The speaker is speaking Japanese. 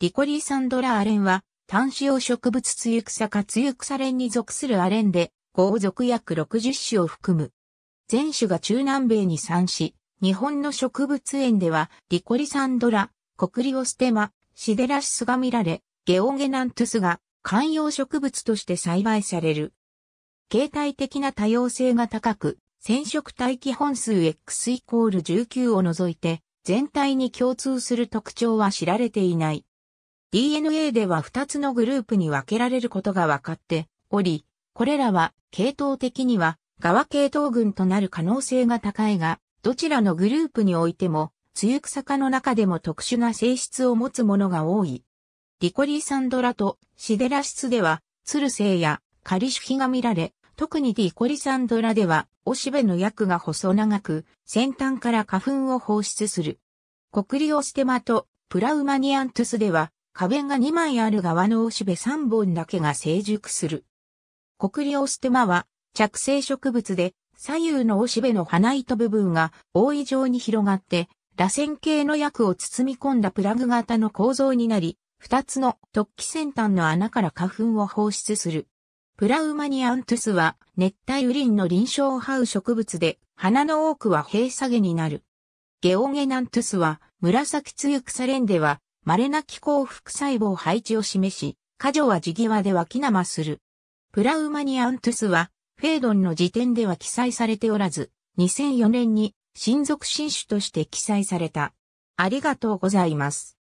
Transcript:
リコリーサンドラアレンは、単子用植物ツユクサかツユクサンに属するアレンで、合属約60種を含む。全種が中南米に産し、日本の植物園では、リコリサンドラ、コクリオステマ、シデラシスが見られ、ゲオゲナントゥスが観葉植物として栽培される。形態的な多様性が高く、染色体基本数 X イコール19を除いて、全体に共通する特徴は知られていない。DNA では2つのグループに分けられることが分かっており、これらは系統的には側系統群となる可能性が高いが、どちらのグループにおいても、梅雨草科の中でも特殊な性質を持つものが多い。リコリーサンドラとシデラ質では、ツルセイやカリシュヒが見られ、特にリコリサンドラでは、おしべの薬が細長く、先端から花粉を放出する。コクリオステマとプラウマニアントゥスでは、花弁が2枚ある側のおしべ3本だけが成熟する。国オステマは着生植物で左右のおしべの花糸部分が大異常に広がって、螺旋形の薬を包み込んだプラグ型の構造になり、二つの突起先端の穴から花粉を放出する。プラウマニアントゥスは熱帯雨林の臨床を這う植物で、花の多くは閉鎖下になる。ゲオゲナントゥスは紫露草レンでは稀な気候副細胞配置を示し、過剰は地際ではきなまする。プラウマニアントゥスは、フェードンの時点では記載されておらず、2004年に親族新種として記載された。ありがとうございます。